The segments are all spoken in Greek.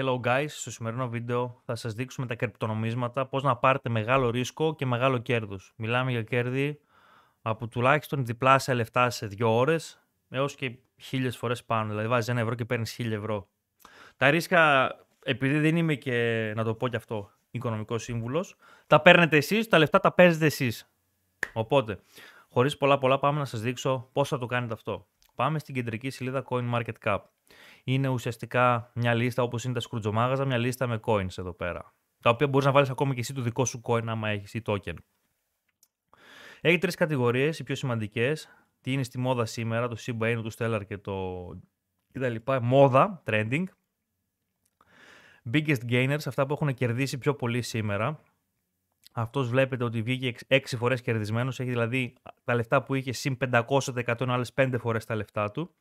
Hello guys, στο σημερινό βίντεο θα σας δείξουμε τα κρυπτονομίσματα, πώς να πάρετε μεγάλο ρίσκο και μεγάλο κέρδος. Μιλάμε για κέρδη από τουλάχιστον διπλάσια λεφτά σε δύο ώρες έως και χίλιες φορές πάνω, δηλαδή βάζεις ένα ευρώ και παίρνεις χίλια ευρώ. Τα ρίσκα, επειδή δεν είμαι και, να το πω και αυτό, οικονομικός σύμβουλος. τα παίρνετε εσείς, τα λεφτά τα παίζετε εσείς. Οπότε, χωρίς πολλά πολλά πάμε να σας δείξω πώς θα το κάνετε αυτό. Πάμε στην κεντρική σελίδα CoinMarketCap είναι ουσιαστικά μια λίστα όπως είναι τα σκρουτζομάγαζα, μια λίστα με coins εδώ πέρα. Τα οποία μπορείς να βάλεις ακόμα και εσύ το δικό σου coin άμα έχεις ή token. Έχει τρεις κατηγορίες, οι πιο σημαντικές. Τι είναι στη μόδα σήμερα, το Shiba Inu, το Stellar και το κτλ. Μόδα, trending. Biggest gainers, αυτά που έχουν κερδίσει πιο πολύ σήμερα. Αυτός βλέπετε ότι βγήκε 6 φορές κερδισμένος, έχει δηλαδή τα λεφτά που είχε συν 500% άλλες 5 φορές τα λεφτά του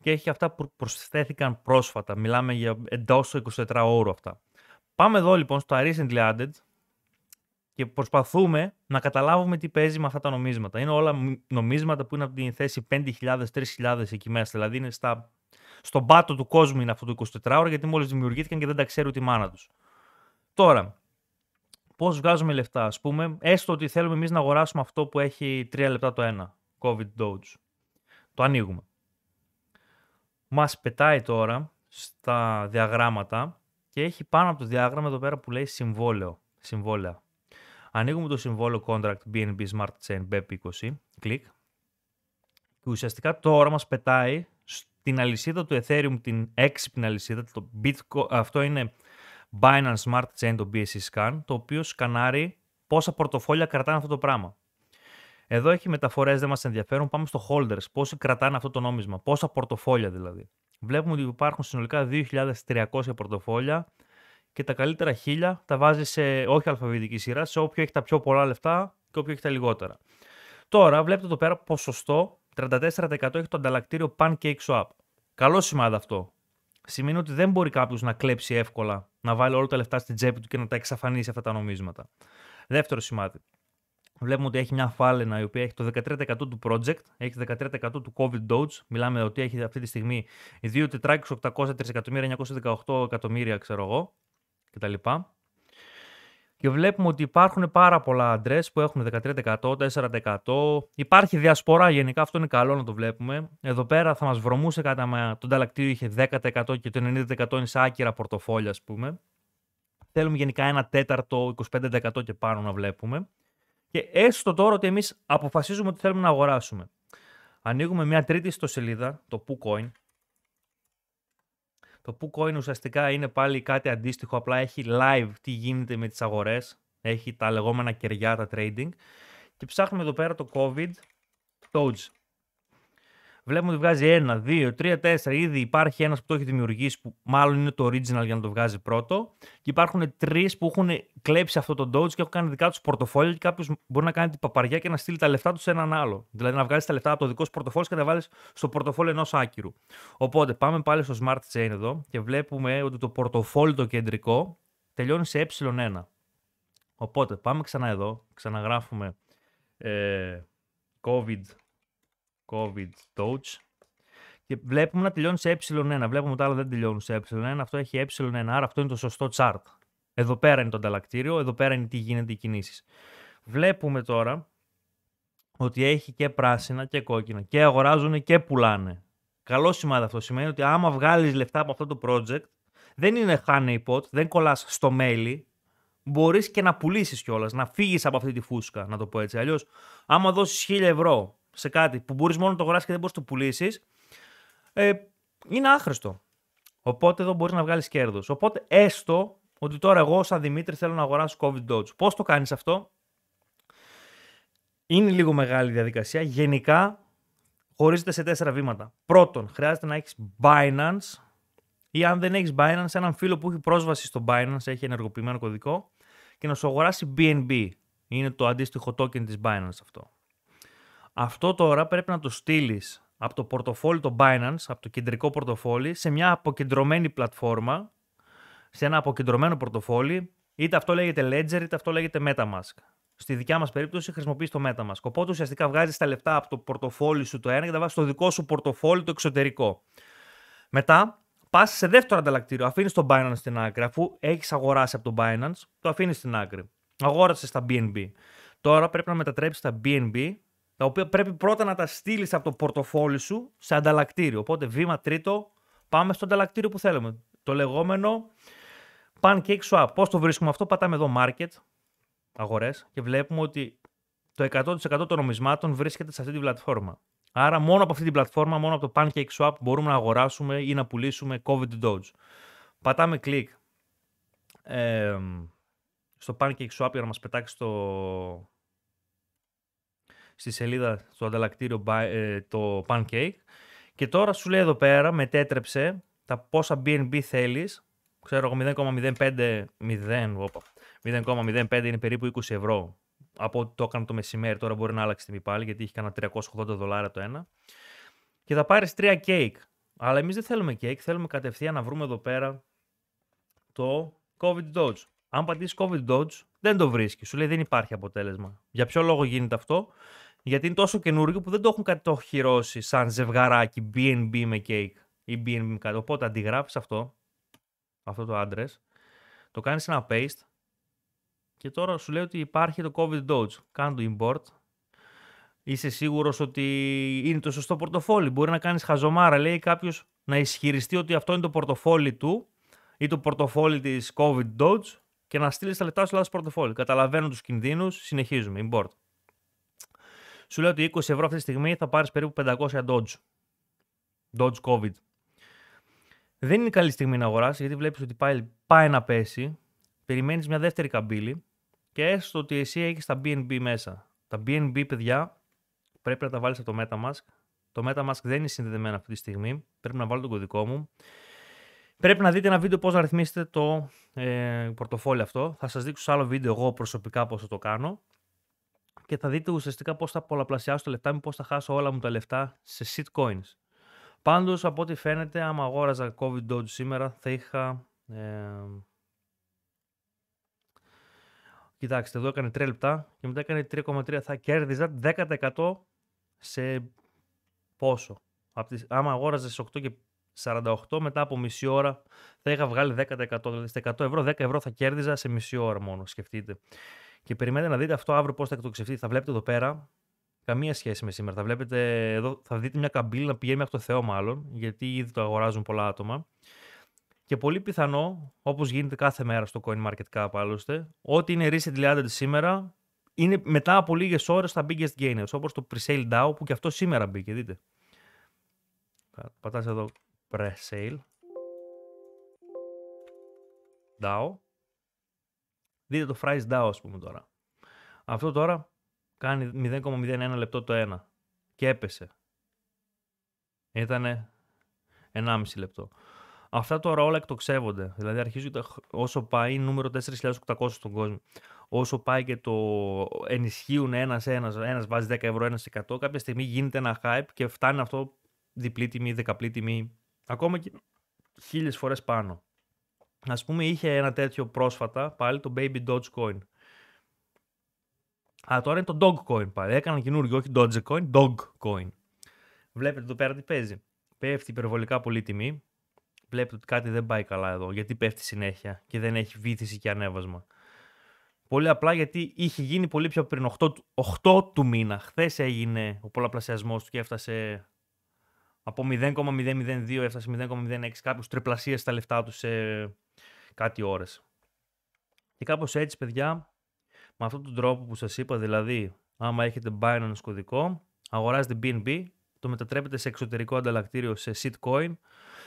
και έχει αυτά που προσθέθηκαν πρόσφατα. Μιλάμε για εντός 24 ώρου αυτά. Πάμε εδώ λοιπόν στο Recently Added και προσπαθούμε να καταλάβουμε τι παίζει με αυτά τα νομίσματα. Είναι όλα νομίσματα που είναι από την θέση 5.000, 3.000 εκεί μέσα. Δηλαδή είναι στα, στον πάτο του κόσμου είναι αυτό το 24 ωρο γιατί μόλις δημιουργήθηκαν και δεν τα ξέρουν τη μάνα τους. Τώρα, πώς βγάζουμε λεφτά ας πούμε, έστω ότι θέλουμε εμείς να αγοράσουμε αυτό που έχει 3 λεπτά το ένα, COVID Doge. Το ανοίγουμε μας πετάει τώρα στα διαγράμματα και έχει πάνω από το διάγραμμα εδώ πέρα που λέει συμβόλαιο, συμβόλαια. Ανοίγουμε το συμβόλαιο contract BNB Smart Chain BEP20, κλικ, και ουσιαστικά τώρα μας πετάει στην αλυσίδα του Ethereum, την έξυπνη αλυσίδα, το Bitcoin, αυτό είναι Binance Smart Chain, το BSC Scan, το οποίο σκανάρει πόσα πορτοφόλια κρατάνε αυτό το πράγμα. Εδώ έχει μεταφορές, δεν μας ενδιαφέρουν. Πάμε στο holders. Πόσοι κρατάνε αυτό το νόμισμα, πόσα πορτοφόλια δηλαδή. Βλέπουμε ότι υπάρχουν συνολικά 2.300 πορτοφόλια και τα καλύτερα 1.000 τα βάζεις σε όχι αλφαβητική σειρά, σε όποιο έχει τα πιο πολλά λεφτά και όποιο έχει τα λιγότερα. Τώρα βλέπετε εδώ πέρα ποσοστό 34% έχει το ανταλλακτήριο Pancake Swap. Καλό σημάδι αυτό. Σημαίνει ότι δεν μπορεί κάποιος να κλέψει εύκολα, να βάλει όλα τα λεφτά στην τσέπη του και να τα εξαφανίσει αυτά τα νομίσματα. Δεύτερο σημάδι. Βλέπουμε ότι έχει μια φάλαινα η οποία έχει το 13% του project, έχει το 13% του COVID Doge. Μιλάμε ότι έχει αυτή τη στιγμή 2 τετράκους 800 εκατομμύρια, 918 εκατομμύρια, ξέρω εγώ, κτλ. Και βλέπουμε ότι υπάρχουν πάρα πολλά άντρε που έχουν 13%, 4%. Υπάρχει διασπορά γενικά, αυτό είναι καλό να το βλέπουμε. Εδώ πέρα θα μας βρωμούσε κατά με το ταλακτήριο είχε 10% και το 90% είναι σε άκυρα πορτοφόλια, ας πούμε. Θέλουμε γενικά ένα τέταρτο, 25% και πάνω να βλέπουμε. Και έστω τώρα ότι εμείς αποφασίζουμε ότι θέλουμε να αγοράσουμε. Ανοίγουμε μια τρίτη ιστοσελίδα, το PooCoin. Το PooCoin ουσιαστικά είναι πάλι κάτι αντίστοιχο, απλά έχει live τι γίνεται με τις αγορές. Έχει τα λεγόμενα κεριά, τα trading. Και ψάχνουμε εδώ πέρα το COVID toge Βλέπουμε ότι βγάζει ένα, δύο, τρία, τέσσερα. Ήδη υπάρχει ένας που το έχει δημιουργήσει, που μάλλον είναι το original για να το βγάζει πρώτο. Και υπάρχουν τρεις που έχουν κλέψει αυτό το Doge και έχουν κάνει δικά τους πορτοφόλια. Και κάποιος μπορεί να κάνει την παπαριά και να στείλει τα λεφτά τους σε έναν άλλο. Δηλαδή να βγάζει τα λεφτά από το δικό σου πορτοφόλι και να τα βάλεις στο πορτοφόλι ενός άκυρου. Οπότε πάμε πάλι στο smart chain εδώ και βλέπουμε ότι το πορτοφόλι το κεντρικό τελειώνει σε ε1. Οπότε πάμε ξανά εδώ, ξαναγράφουμε ε, COVID COVID Touch. Και βλέπουμε να τελειώνει σε ε1. Βλέπουμε ότι άλλα δεν τελειώνουν σε ε1. Αυτό έχει ε1. Άρα αυτό είναι το σωστό chart. Εδώ πέρα είναι το ανταλλακτήριο, εδώ πέρα είναι τι γίνεται οι κινήσεις. Βλέπουμε τώρα ότι έχει και πράσινα και κόκκινα και αγοράζουν και πουλάνε. Καλό σημάδι αυτό σημαίνει ότι άμα βγάλεις λεφτά από αυτό το project, δεν είναι honey pot, δεν κολλάς στο μέλι, Μπορείς και να πουλήσεις κιόλας, να φύγεις από αυτή τη φούσκα, να το πω έτσι. αλλιώς. άμα δώσεις 1000 ευρώ σε κάτι που μπορείς μόνο να το αγοράσει και δεν μπορείς να το πουλήσεις, ε, είναι άχρηστο. Οπότε εδώ μπορείς να βγάλεις κέρδος. Οπότε έστω ότι τώρα εγώ, σαν Δημήτρη, θέλω να αγοράσω COVID Doge. Πώς το κάνεις αυτό, είναι λίγο μεγάλη διαδικασία. Γενικά, χωρίζεται σε τέσσερα βήματα. Πρώτον, χρειάζεται να έχεις Binance ή αν δεν έχεις Binance, έναν φίλο που έχει πρόσβαση στο Binance, έχει ενεργοποιημένο κωδικό και να σου αγοράσει BNB. Είναι το αντίστοιχο token της Binance αυτό. Αυτό τώρα πρέπει να το στείλεις από το πορτοφόλι το Binance, από το κεντρικό πορτοφόλι, σε μια αποκεντρωμένη πλατφόρμα, σε ένα αποκεντρωμένο πορτοφόλι, είτε αυτό λέγεται Ledger, είτε αυτό λέγεται MetaMask. Στη δικιά μας περίπτωση χρησιμοποιείς το MetaMask. Οπότε ουσιαστικά βγάζεις τα λεφτά από το πορτοφόλι σου το ένα και τα βάζεις στο δικό σου πορτοφόλι το εξωτερικό. Μετά πας σε δεύτερο ανταλλακτήριο. Αφήνεις το Binance στην άκρη. Αφού έχεις αγοράσει από το Binance, το αφήνεις στην άκρη. Αγόρασες στα BNB. Τώρα πρέπει να μετατρέψεις τα BNB τα οποία πρέπει πρώτα να τα στείλεις από το πορτοφόλι σου σε ανταλλακτήριο. Οπότε, βήμα τρίτο, πάμε στο ανταλλακτήριο που θέλουμε. Το λεγόμενο pancake swap. Πώς το βρίσκουμε αυτό, πατάμε εδώ market, αγορές και βλέπουμε ότι το 100% των νομισμάτων βρίσκεται σε αυτή την πλατφόρμα. Άρα, μόνο από αυτή την πλατφόρμα, μόνο από το pancake swap μπορούμε να αγοράσουμε ή να πουλήσουμε COVID Dodge. Πατάμε κλικ στο pancake swap για να μας πετάξει το στη σελίδα στο ανταλλακτήριο ε, το pancake και τώρα σου λέει εδώ πέρα μετέτρεψε τα πόσα BNB θέλεις ξέρω εγώ 0,050 0,05 είναι περίπου 20 ευρώ από ό,τι το κάνω το μεσημέρι τώρα μπορεί να άλλαξει την πάλι γιατί είχε κανένα 380 δολάρια το ένα και θα πάρεις 3 cake αλλά εμείς δεν θέλουμε cake θέλουμε κατευθείαν να βρούμε εδώ πέρα το COVID Dodge αν πατήσεις COVID Dodge δεν το βρίσκεις. Σου λέει δεν υπάρχει αποτέλεσμα. Για ποιο λόγο γίνεται αυτό, γιατί είναι τόσο καινούριο που δεν το έχουν κατοχυρώσει σαν ζευγαράκι BNB με cake ή BNB με κάτι. Οπότε αντιγράφεις αυτό, αυτό το address, το κάνεις ένα paste και τώρα σου λέει ότι υπάρχει το COVID Doge. Κάνει το import. Είσαι σίγουρος ότι είναι το σωστό πορτοφόλι. Μπορεί να κάνεις χαζομάρα, λέει κάποιος, να ισχυριστεί ότι αυτό είναι το πορτοφόλι του ή το πορτοφόλι της COVID Doge και να στείλεις τα λεφτά στο λάθος πορτοφόλι. Καταλαβαίνω τους κινδύνους, συνεχίζουμε. Import. Σου λέω ότι 20 ευρώ αυτή τη στιγμή θα πάρεις περίπου 500 Dodge. Dodge COVID. Δεν είναι καλή στιγμή να αγοράσεις γιατί βλέπεις ότι πάει, πάει να πέσει. Περιμένεις μια δεύτερη καμπύλη και έστω ότι εσύ έχεις τα BNB μέσα. Τα BNB, παιδιά, πρέπει να τα βάλεις από το MetaMask. Το MetaMask δεν είναι συνδεδεμένο αυτή τη στιγμή. Πρέπει να βάλω τον κωδικό μου. Πρέπει να δείτε ένα βίντεο πώς να ρυθμίσετε το ε, πορτοφόλι αυτό. Θα σας δείξω σε άλλο βίντεο εγώ προσωπικά πώς θα το κάνω και θα δείτε ουσιαστικά πώς θα πολλαπλασιάσω τα λεφτά μου, πώς θα χάσω όλα μου τα λεφτά σε shitcoins. Πάντως από ό,τι φαίνεται άμα αγόραζα COVID dodge σήμερα θα είχα... Ε... Κοιτάξτε, εδώ έκανε 3 λεπτά και μετά έκανε 3,3. Θα κέρδιζα 10% σε πόσο. Άμα αγόραζες στις 8 και 48 μετά από μισή ώρα θα είχα βγάλει 10%. Δηλαδή σε 100 ευρώ, 10 ευρώ θα κέρδιζα σε μισή ώρα μόνο, σκεφτείτε. Και περιμένετε να δείτε αυτό αύριο πώς θα εκτοξευτεί. Θα βλέπετε εδώ πέρα. Καμία σχέση με σήμερα. Θα βλέπετε εδώ, θα δείτε μια καμπύλη να πηγαίνει μέχρι το Θεό, μάλλον, γιατί ήδη το αγοράζουν πολλά άτομα. Και πολύ πιθανό, όπως γίνεται κάθε μέρα στο CoinMarketCap άλλωστε, ό,τι είναι recently added σήμερα είναι μετά από λίγες ώρες τα biggest gainers, όπως το pre-sale DAO που και αυτό σήμερα μπήκε. Δείτε. Πατάς εδώ pre-sale. DAO. Δείτε το Fries Dow ας πούμε τώρα. Αυτό τώρα κάνει 0,01 λεπτό το 1 και έπεσε. Ήτανε 1,5 λεπτό. Αυτά τώρα όλα εκτοξεύονται. Δηλαδή αρχίζει όσο πάει νούμερο 4.800 στον κόσμο. Όσο πάει και το ενισχύουν ένας, ένας, ένας βάζει 10 ευρώ, ένας 100, κάποια στιγμή γίνεται ένα hype και φτάνει αυτό διπλή τιμή, δεκαπλή τιμή, ακόμα και χίλιες φορές πάνω ας πούμε είχε ένα τέτοιο πρόσφατα πάλι το Baby Dogecoin. Α, τώρα είναι το Dogcoin πάλι. Έκανα καινούργιο, όχι Dogecoin, Coin. Βλέπετε εδώ πέρα τι παίζει. Πέφτει υπερβολικά πολύ τιμή. Βλέπετε ότι κάτι δεν πάει καλά εδώ. Γιατί πέφτει συνέχεια και δεν έχει βήθηση και ανέβασμα. Πολύ απλά γιατί είχε γίνει πολύ πιο πριν 8, 8 του μήνα. Χθες έγινε ο πολλαπλασιασμός του και έφτασε από 0,002 έφτασε 0,06. Κάποιο τριπλασίασε τα λεφτά τους σε κάτι ώρες. Και κάπως έτσι, παιδιά, με αυτόν τον τρόπο που σας είπα, δηλαδή, άμα έχετε Binance κωδικό, αγοράζετε BNB, το μετατρέπετε σε εξωτερικό ανταλλακτήριο σε Sitcoin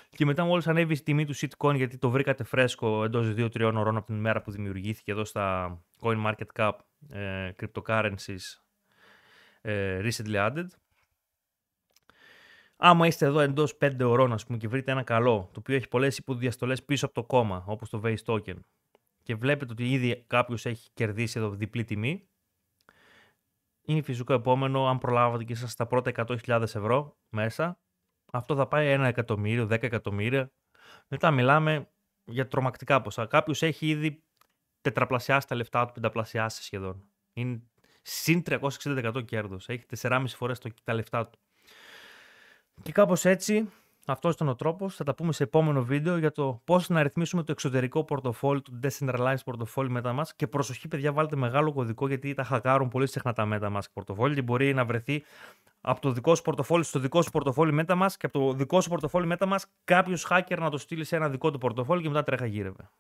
και μετά μόλις ανέβει η τιμή του shitcoin γιατί το βρήκατε φρέσκο εντός 2-3 ώρων από την ημέρα που δημιουργήθηκε εδώ στα CoinMarketCap ε, cryptocurrencies ε, recently added, Άμα είστε εδώ εντός 5 ώρων, ας πούμε, και βρείτε ένα καλό, το οποίο έχει πολλές υποδιαστολές πίσω από το κόμμα, όπως το Vase Token, και βλέπετε ότι ήδη κάποιος έχει κερδίσει εδώ διπλή τιμή, είναι φυσικό επόμενο, αν προλάβατε και είσαστε στα πρώτα 100.000 ευρώ μέσα, αυτό θα πάει 1 εκατομμύριο, 10 εκατομμύρια. Μετά μιλάμε για τρομακτικά ποσά. Κάποιος έχει ήδη τετραπλασιάσει τα λεφτά του, πενταπλασιάσει σχεδόν. Είναι συν 360% κέρδος. Έχει 4,5 φορέ τα λεφτά του. Και κάπως έτσι, αυτός ήταν ο τρόπος, Θα τα πούμε σε επόμενο βίντεο για το πώς να ρυθμίσουμε το εξωτερικό πορτοφόλι, το decentralized πορτοφόλι MetaMask. Και προσοχή παιδιά, βάλτε μεγάλο κωδικό γιατί τα χακάρουν πολύ συχνά τα MetaMask πορτοφόλι και μπορεί να βρεθεί από το δικό σου πορτοφόλι στο δικό σου πορτοφόλι MetaMask και από το δικό σου πορτοφόλι MetaMask κάποιος hacker να το στείλει σε ένα δικό του πορτοφόλι και μετά τρέχα γύρευε.